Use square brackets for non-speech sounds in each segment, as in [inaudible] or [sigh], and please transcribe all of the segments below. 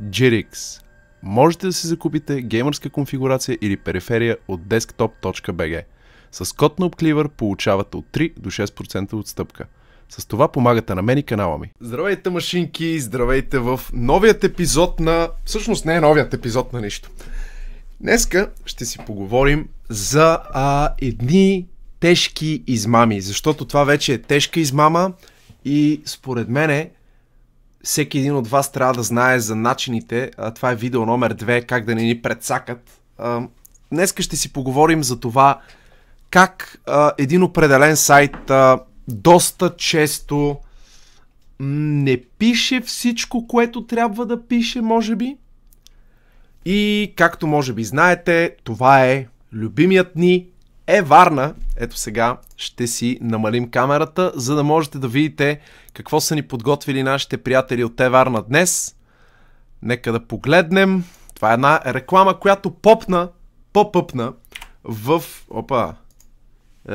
GRX. Можете да си закупите геймърска конфигурация или периферия от desktop.bg. С код на Upcleaver получавате от 3 до 6% отстъпка. С това помагате на мен и канала ми. Здравейте, машинки! Здравейте в новият епизод на... Всъщност не е новият епизод на нищо. Днеска ще си поговорим за а, едни тежки измами, защото това вече е тежка измама и според мене всеки един от вас трябва да знае за начините. Това е видео номер 2, как да не ни предсакат. Днеска ще си поговорим за това как един определен сайт доста често не пише всичко, което трябва да пише, може би. И както може би знаете, това е любимият ни е Варна. Ето сега ще си намалим камерата, за да можете да видите какво са ни подготвили нашите приятели от Еварна днес. Нека да погледнем. Това е една реклама, която попна, попъпна в... Опа! Е...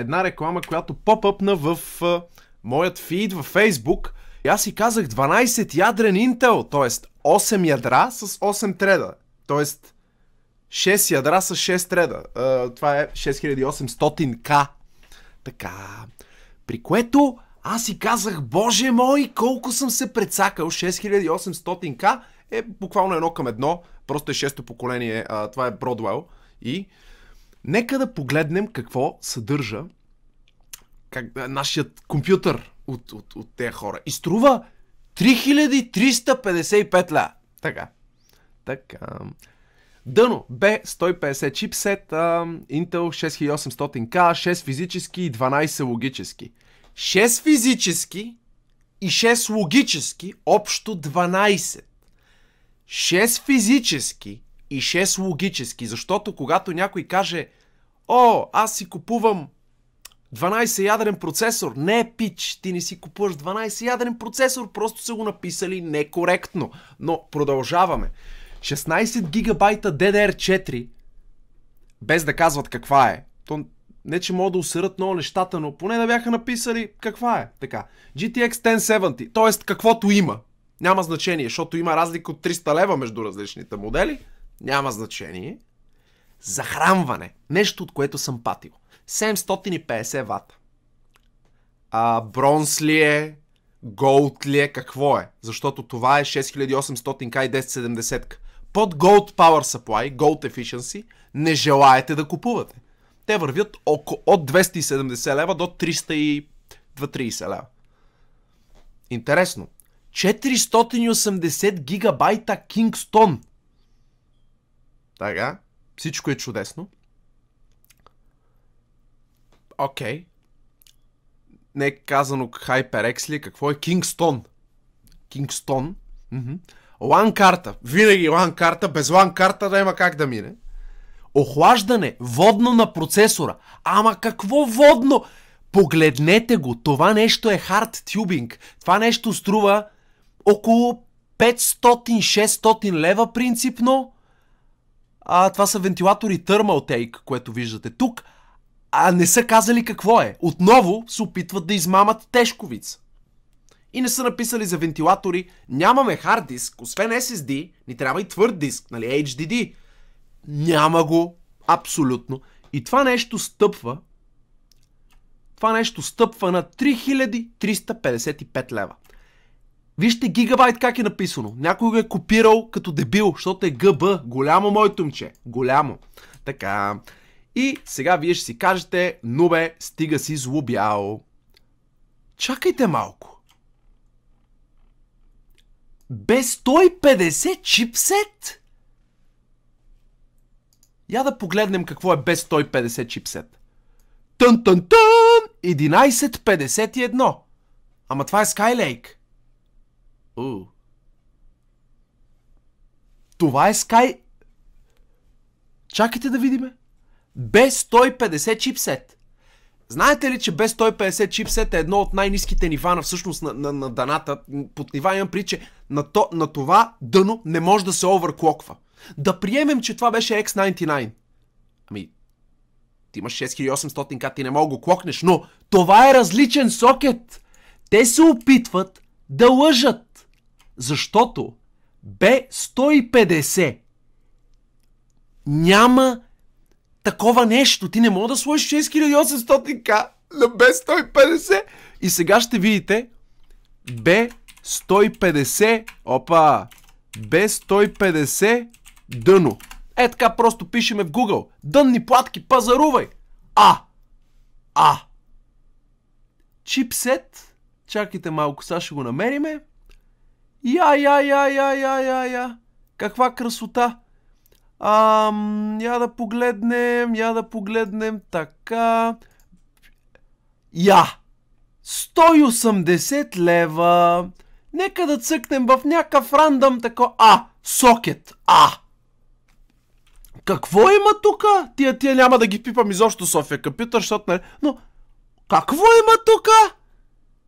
Една реклама, която попъпна в е, моят фид във Фейсбук. И аз си казах 12 ядрен Intel, т.е. 8 ядра с 8 треда. Тоест, 6 ядра с 6 треда. А, това е 6800К. Така. При което аз си казах, боже мой, колко съм се прецакал. 6800К е буквално едно към едно. Просто е шесто поколение. А, това е Бродвел. И нека да погледнем какво съдържа как, нашият компютър от, от, от тези хора. И струва 3355 ля. Така. Така. Дъно B150 чипсет Intel 6800K, 6 физически и 12 логически. 6 физически и 6 логически, общо 12. 6 физически и 6 логически, защото когато някой каже О, аз си купувам 12 ядрен процесор. Не, пич, ти не си купуваш 12 ядрен процесор, просто са го написали некоректно. Но продължаваме. 16 гигабайта DDR4, без да казват каква е. То не, че могат да усърят много нещата, но поне да бяха написали каква е. Така. GTX 1070, т.е. каквото има. Няма значение, защото има разлика от 300 лева между различните модели. Няма значение. Захранване. Нещо, от което съм патил. 750 вата. А, бронз ли е? Голд ли е? Какво е? Защото това е 6800K и 1070 под Gold Power Supply, Gold Efficiency, не желаете да купувате. Те вървят око, от 270 лева до 330 лева. Интересно. 480 гигабайта Kingston. Така, всичко е чудесно. Окей. Okay. Не е казано HyperX ли, е, какво е Kingston? Kingston. Mm-hmm лан карта, винаги лан карта, без лан карта да има как да мине. Охлаждане, водно на процесора. Ама какво водно? Погледнете го, това нещо е хард тюбинг. Това нещо струва около 500-600 лева принципно. А, това са вентилатори Thermal Take, което виждате тук. А не са казали какво е. Отново се опитват да измамат тежковица и не са написали за вентилатори. Нямаме хард диск, освен SSD, ни трябва и твърд диск, нали, HDD. Няма го, абсолютно. И това нещо стъпва, това нещо стъпва на 3355 лева. Вижте гигабайт как е написано. Някой го е копирал като дебил, защото е ГБ. Голямо моето момче. Голямо. Така. И сега вие ще си кажете, ну бе, стига си злобял. Чакайте малко бе 150 чипсет? Я да погледнем какво е без 150 чипсет. Тън тън тън! 11.51. Ама това е Skylake. У. Това е Sky... Чакайте да видиме. Без 150 чипсет. Знаете ли, че без 150 чипсет е едно от най-низките нива на всъщност на, на, на даната? Под нива имам при, че на, то, на това дъно не може да се оверклоква. Да приемем, че това беше X99. Ами, ти имаш 6800К, ти не мога го клокнеш, но това е различен сокет. Те се опитват да лъжат, защото B150 няма такова нещо. Ти не мога да сложиш 6800к на B150. И сега ще видите B150, опа, B150 дъно. Е така просто пишеме в Google. Дънни платки, пазарувай! А! А! Чипсет. Чакайте малко, сега ще го намериме. Я, я, я, я, я, я, я. Каква красота! Ам, я да погледнем, я да погледнем, така. Я! 180 лева! Нека да цъкнем в някакъв рандъм тако... А! Сокет! А! Какво има тука? Тия, тия няма да ги пипам изобщо София Капитър, защото... Нали... Но... Какво има тука?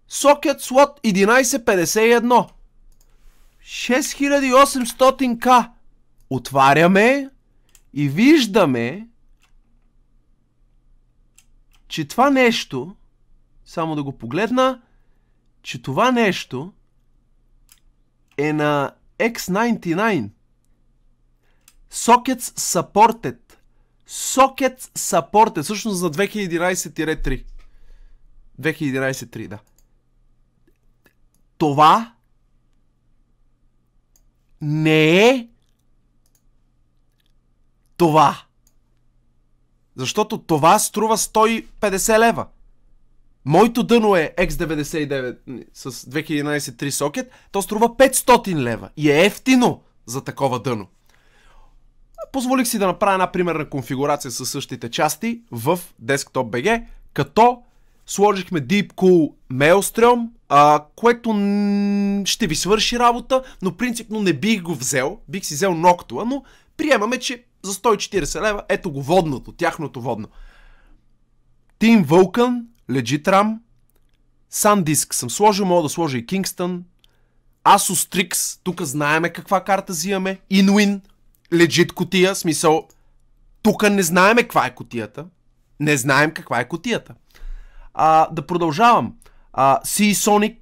Сокет слот 1151. 6800к. Отваряме и виждаме, че това нещо, само да го погледна, че това нещо е на X99. Sockets Supported. Sockets Supported, всъщност за 2011-3. 2011-3, да. Това не е това. Защото това струва 150 лева. Моето дъно е X99 с 2011-3 сокет, то струва 500 лева и е ефтино за такова дъно. Позволих си да направя една примерна конфигурация със същите части в Desktop BG, като сложихме Deepcool Maelstrom, а, което ще ви свърши работа, но принципно не бих го взел, бих си взел Noctua, но приемаме, че за 140 лева. Ето го водното, тяхното водно. Тим Вълкън, Ram, SanDisk съм сложил, мога да сложа и Kingston, Asus Strix, тук знаеме каква карта взимаме, Inwin, Legit котия, смисъл, тук не знаеме каква е котията. Не знаем каква е котията. А, да продължавам. А, Seasonic,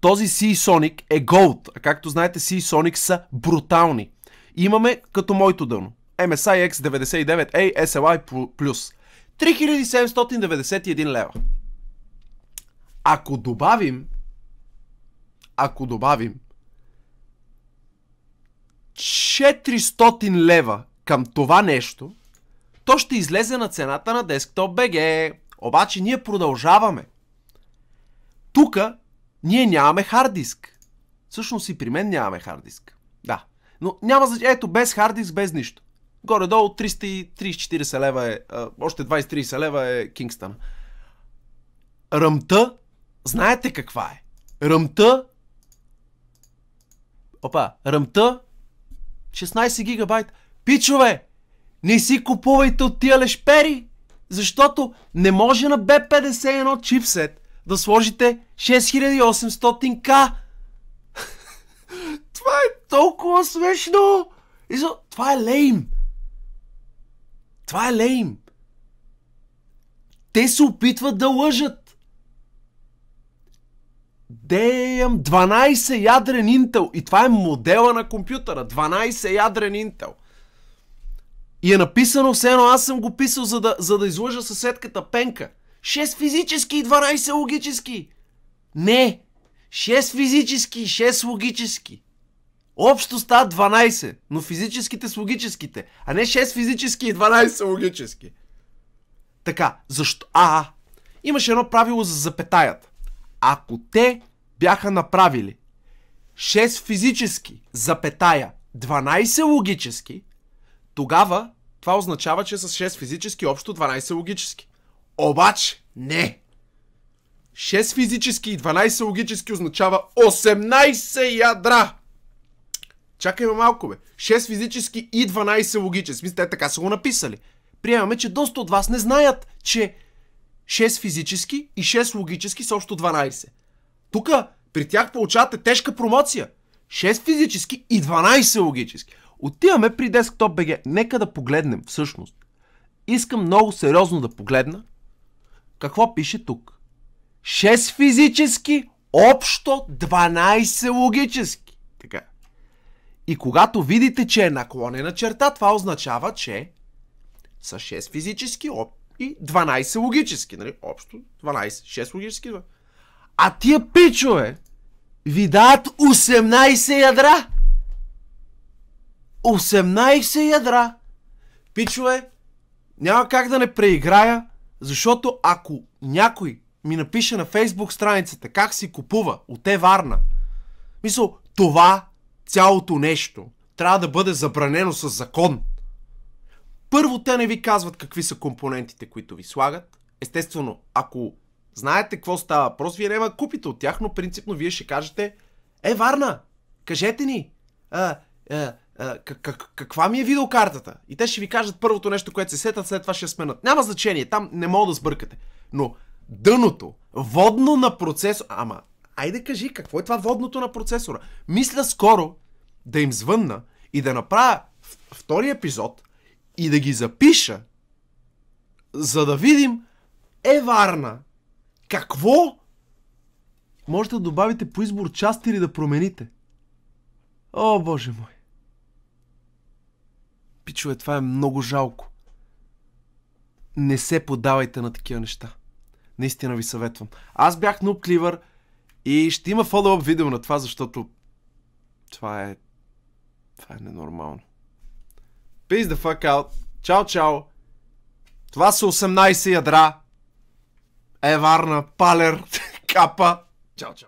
този Seasonic е Gold, а както знаете Seasonic са брутални. Имаме като моето дъно. MSI X99A SLI Plus. 3791 лева. Ако добавим, ако добавим 400 лева към това нещо, то ще излезе на цената на десктоп BG. Обаче ние продължаваме. Тук ние нямаме хард диск. Всъщност и при мен нямаме хард диск. Да. Но няма значение. Ето, без хард диск, без нищо. Горе-долу 340 лева е, а, още 20-30 лева е Кингстън. Ръмта, знаете каква е? Ръмта, опа, ръмта, 16 гигабайт. Пичове, не си купувайте от тия лешпери, защото не може на B51 чипсет да сложите 6800 к [laughs] Това е толкова смешно! Това е лейм! Това е лейм. Те се опитват да лъжат. Дейм, 12 ядрен Intel. И това е модела на компютъра. 12 ядрен Intel. И е написано все едно, аз съм го писал, за да, за да излъжа съседката Пенка. 6 физически и 12 логически. Не. 6 физически и 6 логически. Общо стават 12, но физическите с логическите, а не 6 физически и 12 логически. Така, защо? А, а, имаше едно правило за запетаята. Ако те бяха направили 6 физически, запетая, 12 логически, тогава това означава, че с 6 физически общо 12 логически. Обаче, не! 6 физически и 12 логически означава 18 ядра! Чакай малко, бе. 6 физически и 12 логически. Те така са го написали. Приемаме, че доста от вас не знаят, че 6 физически и 6 логически са общо 12. Тук при тях получавате тежка промоция. 6 физически и 12 логически. Отиваме при Desktop BG. Нека да погледнем всъщност. Искам много сериозно да погледна какво пише тук. 6 физически, общо 12 логически. Така. И когато видите, че е наклонена черта, това означава, че са 6 физически и 12 логически. Нали? Общо 12, 6 логически. А тия пичове ви дават 18 ядра. 18 ядра. Пичове, няма как да не преиграя, защото ако някой ми напише на фейсбук страницата как си купува от Еварна, мисъл, това цялото нещо трябва да бъде забранено с закон. Първо те не ви казват какви са компонентите, които ви слагат. Естествено, ако знаете какво става въпрос, вие няма купите от тях, но принципно вие ще кажете Е, Варна, кажете ни, а, а, а, каква ми е видеокартата? И те ще ви кажат първото нещо, което се сетат, след това ще сменят. Няма значение, там не мога да сбъркате. Но дъното, водно на процес, ама Айде кажи, какво е това водното на процесора? Мисля скоро да им звънна и да направя втори епизод и да ги запиша, за да видим е варна. Какво? Може да добавите по избор част или да промените. О, боже мой. Пичове, това е много жалко. Не се подавайте на такива неща. Наистина ви съветвам. Аз бях Нуб Кливър. И ще има фоллоуап видео на това, защото това е... Това е ненормално. Peace the fuck out. Чао, чао. Това са 18 ядра. Еварна, Палер, [laughs] Капа. Чао, чао.